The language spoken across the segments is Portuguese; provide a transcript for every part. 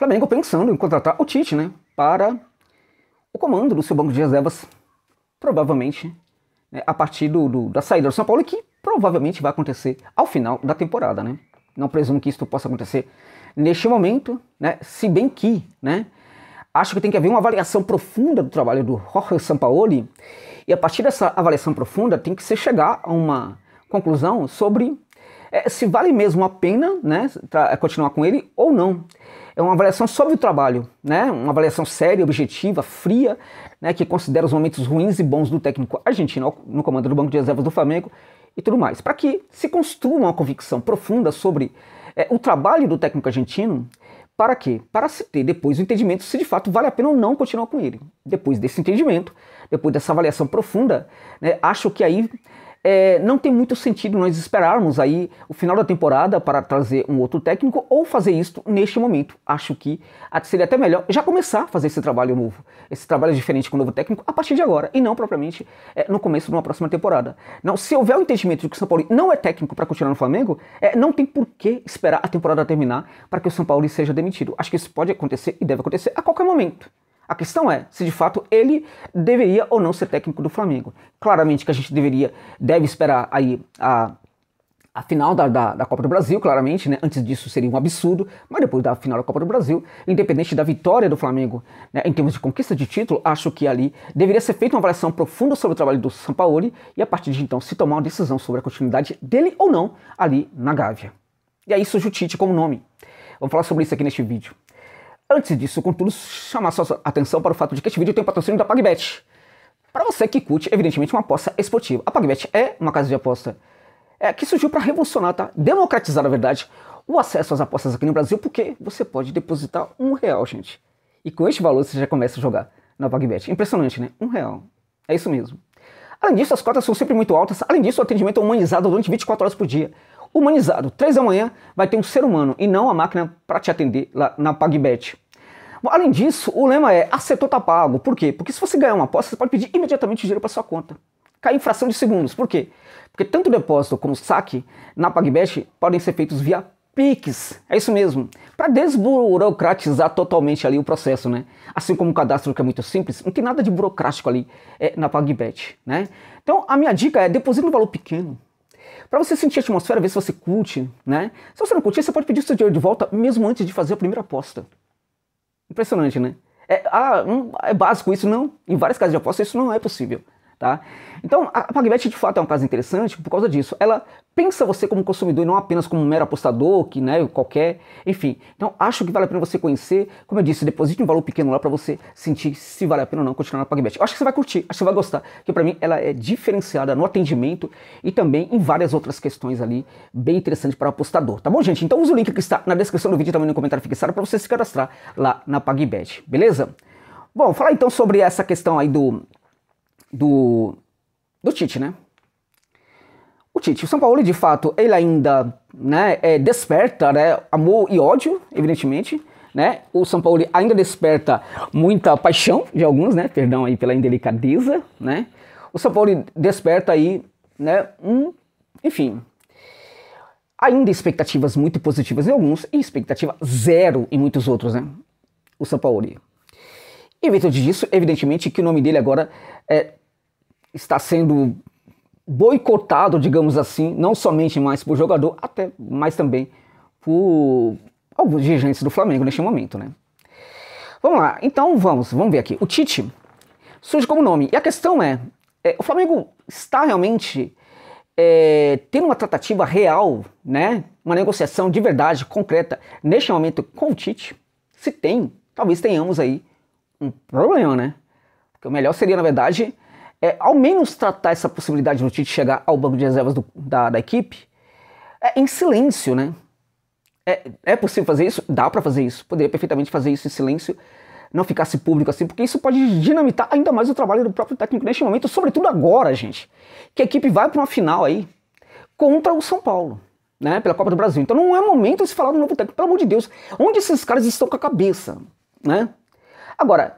Flamengo pensando em contratar o Tite, né? Para o comando do seu banco de reservas, provavelmente, né, a partir do, do, da saída do São Paulo, que provavelmente vai acontecer ao final da temporada, né? Não presumo que isso possa acontecer neste momento, né? Se bem que, né? Acho que tem que haver uma avaliação profunda do trabalho do Jorge Sampaoli e a partir dessa avaliação profunda tem que se chegar a uma conclusão sobre é, se vale mesmo a pena, né? Continuar com ele ou não. É uma avaliação sobre o trabalho, né? Uma avaliação séria, objetiva, fria, né? Que considera os momentos ruins e bons do técnico argentino no comando do banco de reservas do Flamengo e tudo mais, para que se construa uma convicção profunda sobre é, o trabalho do técnico argentino. Para quê? Para se ter depois o entendimento se de fato vale a pena ou não continuar com ele. Depois desse entendimento, depois dessa avaliação profunda, né, acho que aí é, não tem muito sentido nós esperarmos aí o final da temporada para trazer um outro técnico ou fazer isto neste momento. Acho que seria até melhor já começar a fazer esse trabalho novo, esse trabalho diferente com o novo técnico a partir de agora e não propriamente é, no começo de uma próxima temporada. Não, se houver o entendimento de que o São Paulo não é técnico para continuar no Flamengo, é, não tem por que esperar a temporada terminar para que o São Paulo seja demitido. Acho que isso pode acontecer e deve acontecer a qualquer momento. A questão é se de fato ele deveria ou não ser técnico do Flamengo. Claramente que a gente deveria, deve esperar aí a, a final da, da, da, Copa do Brasil, claramente, né? Antes disso seria um absurdo, mas depois da final da Copa do Brasil, independente da vitória do Flamengo né, em termos de conquista de título, acho que ali deveria ser feita uma avaliação profunda sobre o trabalho do Sampaoli e a partir de então se tomar uma decisão sobre a continuidade dele ou não ali na Gávea. E aí surge o Tite como nome. Vamos falar sobre isso aqui neste vídeo. Antes disso, contudo, chamar sua atenção para o fato de que este vídeo tem patrocínio da PagBet. Para você que curte, evidentemente, uma aposta esportiva. A PagBet é uma casa de aposta é, que surgiu para revolucionar, tá? democratizar, na verdade, o acesso às apostas aqui no Brasil, porque você pode depositar um real, gente. E com este valor você já começa a jogar na PagBet. Impressionante, né? Um real. É isso mesmo. Além disso, as cotas são sempre muito altas. Além disso, o atendimento é humanizado durante 24 horas por dia humanizado. Três da manhã vai ter um ser humano e não a máquina para te atender lá na PagBet. Além disso, o lema é acertou tá pago. Por quê? Porque se você ganhar uma aposta, você pode pedir imediatamente dinheiro para sua conta. Cai em fração de segundos. Por quê? Porque tanto o depósito como o saque na PagBet podem ser feitos via PIX. É isso mesmo. Para desburocratizar totalmente ali o processo, né? Assim como o cadastro que é muito simples, não tem nada de burocrático ali é, na PagBet, né? Então a minha dica é depositar um valor pequeno, para você sentir a atmosfera, ver se você curte, né? Se você não curtir, você pode pedir o seu dinheiro de volta mesmo antes de fazer a primeira aposta. Impressionante, né? É, ah, é básico isso, não. Em várias casas de aposta isso não é possível. Tá? Então, a PagBet de fato é um caso interessante por causa disso. Ela pensa você como consumidor e não apenas como um mero apostador, que né, qualquer, enfim. Então, acho que vale a pena você conhecer. Como eu disse, deposite um valor pequeno lá para você sentir se vale a pena ou não continuar na PagBet. Eu acho que você vai curtir, acho que você vai gostar, porque para mim ela é diferenciada no atendimento e também em várias outras questões ali, bem interessante para apostador, tá bom, gente? Então, use o link que está na descrição do vídeo também no comentário fixado para você se cadastrar lá na PagBet, beleza? Bom, falar então sobre essa questão aí do do, do Tite, né? O Tite, o São Paulo, de fato, ele ainda né, é, desperta né, amor e ódio, evidentemente. Né? O São Paulo ainda desperta muita paixão de alguns, né? Perdão aí pela indelicadeza, né? O São Paulo desperta aí, né? Um, enfim, ainda expectativas muito positivas em alguns e expectativa zero em muitos outros, né? O São Paulo. E em virtude disso, evidentemente que o nome dele agora é, está sendo boicotado, digamos assim, não somente mais por jogador, até mas também por alguns dirigentes do Flamengo neste momento, né? Vamos lá, então vamos, vamos ver aqui. O Tite surge como nome. E a questão é, é o Flamengo está realmente é, tendo uma tratativa real, né? Uma negociação de verdade, concreta, neste momento com o Tite? Se tem, talvez tenhamos aí um problema, né? Porque o melhor seria, na verdade, é, ao menos tratar essa possibilidade do Tite chegar ao banco de reservas do, da, da, equipe é, em silêncio, né? É, é possível fazer isso? Dá para fazer isso. Poderia perfeitamente fazer isso em silêncio, não ficasse público assim, porque isso pode dinamitar ainda mais o trabalho do próprio técnico neste momento, sobretudo agora, gente, que a equipe vai para uma final aí contra o São Paulo. Né, pela Copa do Brasil. Então não é momento de se falar do novo técnico, pelo amor de Deus. Onde esses caras estão com a cabeça, né? Agora,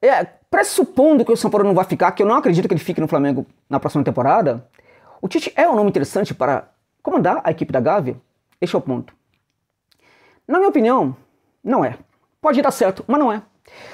é, pressupondo que o São Paulo não vai ficar, que eu não acredito que ele fique no Flamengo na próxima temporada, o Tite é um nome interessante para comandar a equipe da Gávea? Este é o ponto. Na minha opinião, não é. Pode dar certo, mas não é.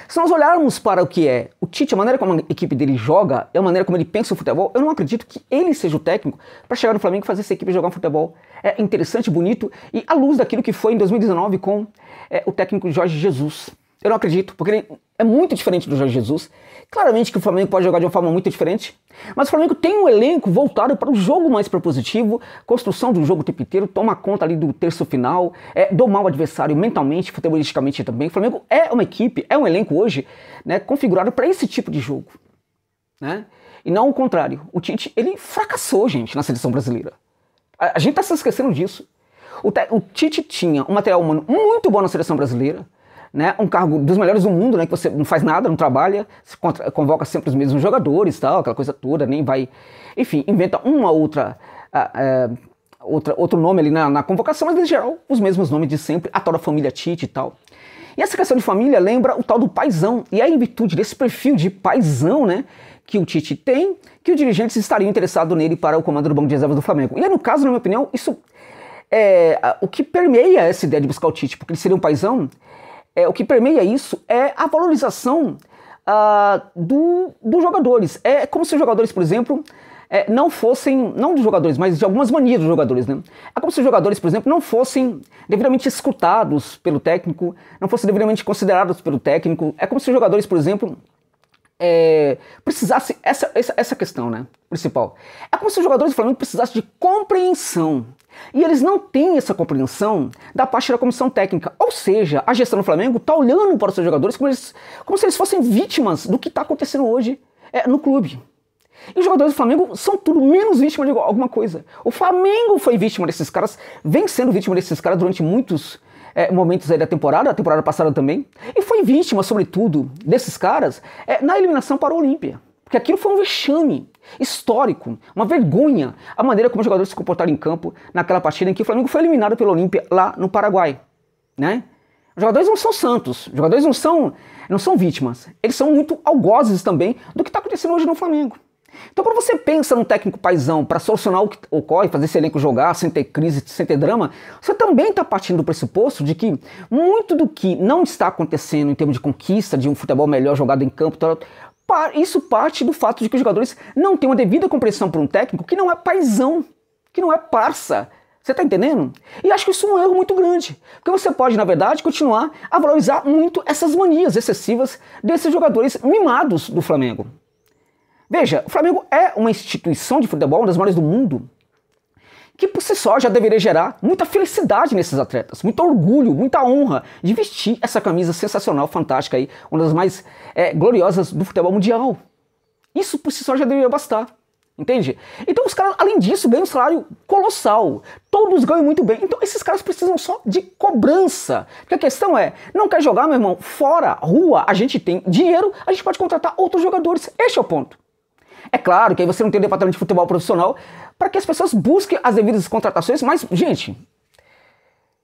Se nós olharmos para o que é o Tite, a maneira como a equipe dele joga, a maneira como ele pensa o futebol, eu não acredito que ele seja o técnico para chegar no Flamengo e fazer essa equipe jogar um futebol é, interessante, bonito e à luz daquilo que foi em 2019 com é, o técnico Jorge Jesus. Eu não acredito, porque ele é muito diferente do Jorge Jesus. Claramente que o Flamengo pode jogar de uma forma muito diferente, mas o Flamengo tem um elenco voltado para o um jogo mais propositivo, construção do jogo o tempo inteiro, toma conta ali do terço final, é, domar o adversário mentalmente, futebolisticamente também. O Flamengo é uma equipe, é um elenco hoje né, configurado para esse tipo de jogo. Né? E não o contrário. O Tite, ele fracassou, gente, na seleção brasileira. A, a gente está se esquecendo disso. O, o Tite tinha um material humano muito bom na seleção brasileira, né? Um cargo dos melhores do mundo, né? Que você não faz nada, não trabalha, se convoca sempre os mesmos jogadores, tal, aquela coisa toda, nem vai, enfim, inventa uma outra uh, uh, outra, outro nome ali na, na convocação, mas em geral os mesmos nomes de sempre, a tal da família Tite e tal. E essa questão de família lembra o tal do paisão, e é em virtude desse perfil de paisão, né, que o Tite tem, que os dirigentes estariam interessados nele para o comando do Banco de Reservas do Flamengo. E aí, no caso, na minha opinião, isso é o que permeia essa ideia de buscar o Tite, porque ele seria um paisão, é, o que permeia isso é a valorização ah, do, dos jogadores. É como se os jogadores, por exemplo, é, não fossem, não dos jogadores, mas de algumas manias dos jogadores, né? É como se os jogadores, por exemplo, não fossem devidamente escutados pelo técnico, não fossem devidamente considerados pelo técnico. É como se os jogadores, por exemplo, é, precisasse. Essa, essa, essa questão, né? Principal. É como se os jogadores do Flamengo precisassem de compreensão. E eles não têm essa compreensão da parte da comissão técnica. Ou seja, a gestão do Flamengo está olhando para os seus jogadores como, eles, como se eles fossem vítimas do que está acontecendo hoje é, no clube. E os jogadores do Flamengo são tudo menos vítima de alguma coisa. O Flamengo foi vítima desses caras, vem sendo vítima desses caras durante muitos é, momentos aí da temporada, a temporada passada também, e foi vítima, sobretudo, desses caras é, na eliminação para o Olímpia. Porque aquilo foi um vexame histórico, uma vergonha, a maneira como os jogadores se comportaram em campo naquela partida em que o Flamengo foi eliminado pelo Olímpia lá no Paraguai. Né? Os jogadores não são santos, os jogadores não são, não são vítimas, eles são muito algozes também do que está acontecendo hoje no Flamengo. Então, quando você pensa num técnico paisão para solucionar o que ocorre, fazer esse elenco jogar sem ter crise, sem ter drama, você também está partindo do pressuposto de que muito do que não está acontecendo em termos de conquista, de um futebol melhor jogado em campo, isso parte do fato de que os jogadores não têm uma devida compreensão por um técnico que não é paisão, que não é parça, você está entendendo? E acho que isso é um erro muito grande. Porque você pode, na verdade, continuar a valorizar muito essas manias excessivas desses jogadores mimados do Flamengo. Veja, o Flamengo é uma instituição de futebol, uma das maiores do mundo, que por si só já deveria gerar muita felicidade nesses atletas, muito orgulho, muita honra de vestir essa camisa sensacional, fantástica aí, uma das mais é, gloriosas do futebol mundial. Isso por si só já deveria bastar. Entende? Então os caras, além disso, ganham um salário colossal. Todos ganham muito bem. Então esses caras precisam só de cobrança. Porque a questão é, não quer jogar, meu irmão? Fora, rua, a gente tem dinheiro, a gente pode contratar outros jogadores. Este é o ponto. É claro que aí você não tem um departamento de futebol profissional para que as pessoas busquem as devidas contratações, mas, gente,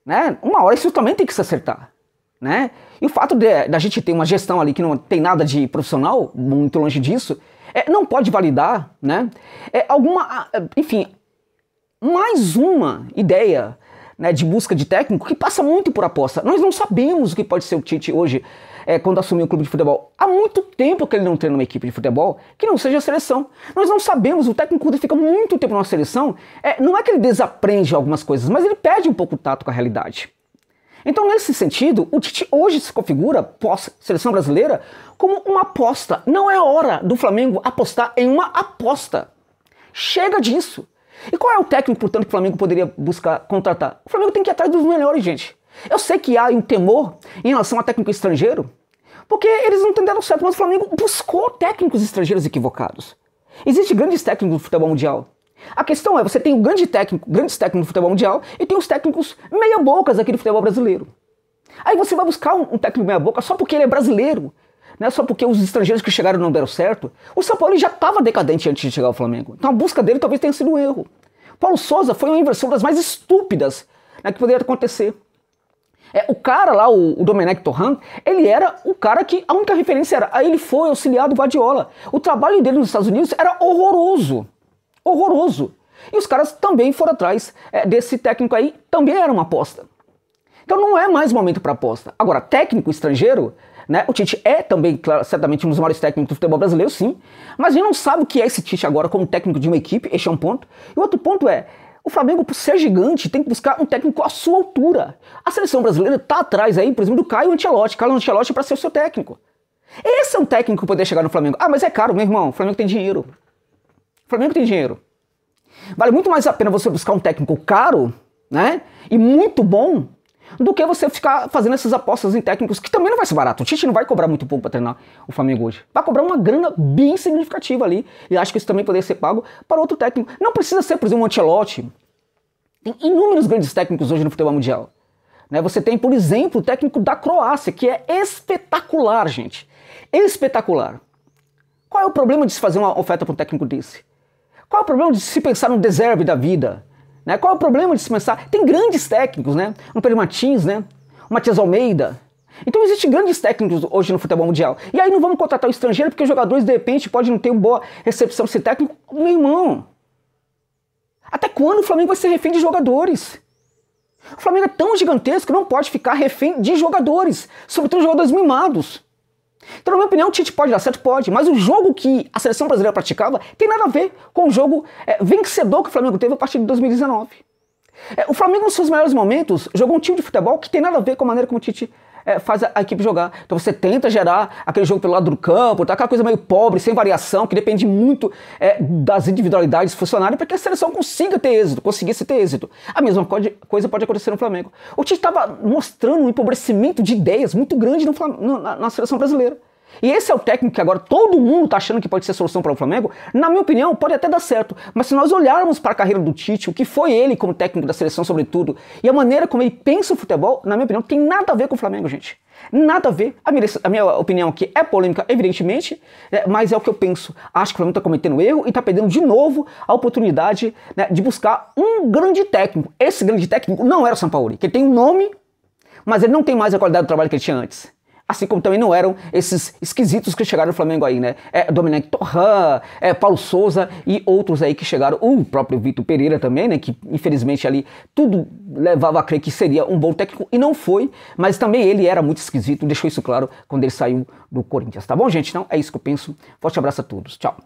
né, uma hora isso também tem que se acertar. Né? E o fato da gente ter uma gestão ali que não tem nada de profissional, muito longe disso, é, não pode validar, né? É, alguma, ah, enfim, mais uma ideia né, de busca de técnico que passa muito por aposta. Nós não sabemos o que pode ser o Tite hoje é, quando assumir um clube de futebol. Há muito tempo que ele não treina uma equipe de futebol que não seja a seleção. Nós não sabemos, o técnico ele fica muito tempo na seleção. É, não é que ele desaprende algumas coisas, mas ele perde um pouco o tato com a realidade. Então, nesse sentido, o Tite hoje se configura, pós-seleção brasileira, como uma aposta. Não é hora do Flamengo apostar em uma aposta. Chega disso. E qual é o técnico, portanto, que o Flamengo poderia buscar contratar? O Flamengo tem que ir atrás dos melhores, gente. Eu sei que há um temor em relação a técnico estrangeiro, porque eles não entenderam certo, mas o Flamengo buscou técnicos estrangeiros equivocados. Existem grandes técnicos do futebol mundial. A questão é, você tem o grande técnico, grandes técnicos do futebol mundial e tem os técnicos meia-bocas aqui do futebol brasileiro. Aí você vai buscar um, um técnico meia-boca só porque ele é brasileiro não é só porque os estrangeiros que chegaram não deram certo. O São Paulo já estava decadente antes de chegar ao Flamengo. Então a busca dele talvez tenha sido um erro. Paulo Souza foi uma inversão das mais estúpidas né, que poderia acontecer. É, o cara lá, o, o Domenech Torran, ele era o cara que a única referência era aí ah, ele foi auxiliado do Guardiola. O trabalho dele nos Estados Unidos era horroroso. Horroroso. E os caras também foram atrás é, desse técnico aí, também era uma aposta. Então não é mais momento para aposta. Agora, técnico estrangeiro, né? O Tite é também, claro, certamente, um dos maiores técnicos do futebol brasileiro, sim. Mas a gente não sabe o que é esse Tite agora como técnico de uma equipe, este é um ponto. E o outro ponto é, o Flamengo, por ser gigante, tem que buscar um técnico à sua altura. A seleção brasileira está atrás aí, por exemplo, do Caio Ancelotti. Caio Ancelotti é para ser o seu técnico. Esse é um técnico que poderia chegar no Flamengo. Ah, mas é caro, meu irmão. O Flamengo tem dinheiro. O Flamengo tem dinheiro. Vale muito mais a pena você buscar um técnico caro, né? E muito bom, do que você ficar fazendo essas apostas em técnicos, que também não vai ser barato. O Tite não vai cobrar muito pouco para treinar o Flamengo hoje. Vai cobrar uma grana bem significativa ali, e acho que isso também poderia ser pago para outro técnico. Não precisa ser, por exemplo, um Ancelotti. Tem inúmeros grandes técnicos hoje no futebol mundial. Né? Você tem, por exemplo, o técnico da Croácia, que é espetacular, gente. Espetacular. Qual é o problema de se fazer uma oferta para um técnico desse? Qual é o problema de se pensar no deserve da vida? Né? Qual é o problema de pensar? Tem grandes técnicos, né? Um Pedro Martins, né? O Matias Almeida. Então existem grandes técnicos hoje no futebol mundial. E aí não vamos contratar o estrangeiro porque os jogadores de repente podem não ter uma boa recepção se técnico. Meu irmão, até quando o Flamengo vai ser refém de jogadores? O Flamengo é tão gigantesco que não pode ficar refém de jogadores, sobretudo jogadores mimados. Então, na minha opinião, o Tite pode dar certo? Pode, mas o jogo que a seleção brasileira praticava tem nada a ver com o jogo é, vencedor que o Flamengo teve a partir de 2019. É, o Flamengo, nos seus melhores momentos, jogou um time de futebol que tem nada a ver com a maneira como o Tite é, faz a, a, equipe jogar. Então você tenta gerar aquele jogo pelo lado do campo, tá? aquela coisa meio pobre, sem variação, que depende muito é, das individualidades funcionarem para que a seleção consiga ter êxito, conseguisse ter êxito. A mesma coisa pode acontecer no Flamengo. O Tite estava mostrando um empobrecimento de ideias muito grande no, na, na seleção brasileira. E esse é o técnico que agora todo mundo está achando que pode ser solução para o Flamengo. Na minha opinião, pode até dar certo. Mas se nós olharmos para a carreira do Tite, o que foi ele como técnico da seleção, sobretudo, e a maneira como ele pensa o futebol, na minha opinião, tem nada a ver com o Flamengo, gente. Nada a ver. A minha, a minha opinião aqui é polêmica, evidentemente, né, mas é o que eu penso. Acho que o Flamengo está cometendo erro e está perdendo de novo a oportunidade né, de buscar um grande técnico. Esse grande técnico não era o Sampaoli, que ele tem um nome, mas ele não tem mais a qualidade do trabalho que ele tinha antes. Assim como também não eram esses esquisitos que chegaram no Flamengo aí, né? É, Dominic Torran, é, Paulo Souza e outros aí que chegaram. O próprio Vitor Pereira também, né? Que infelizmente ali tudo levava a crer que seria um bom técnico e não foi. Mas também ele era muito esquisito, deixou isso claro quando ele saiu do Corinthians. Tá bom, gente? Então é isso que eu penso. Forte abraço a todos. Tchau.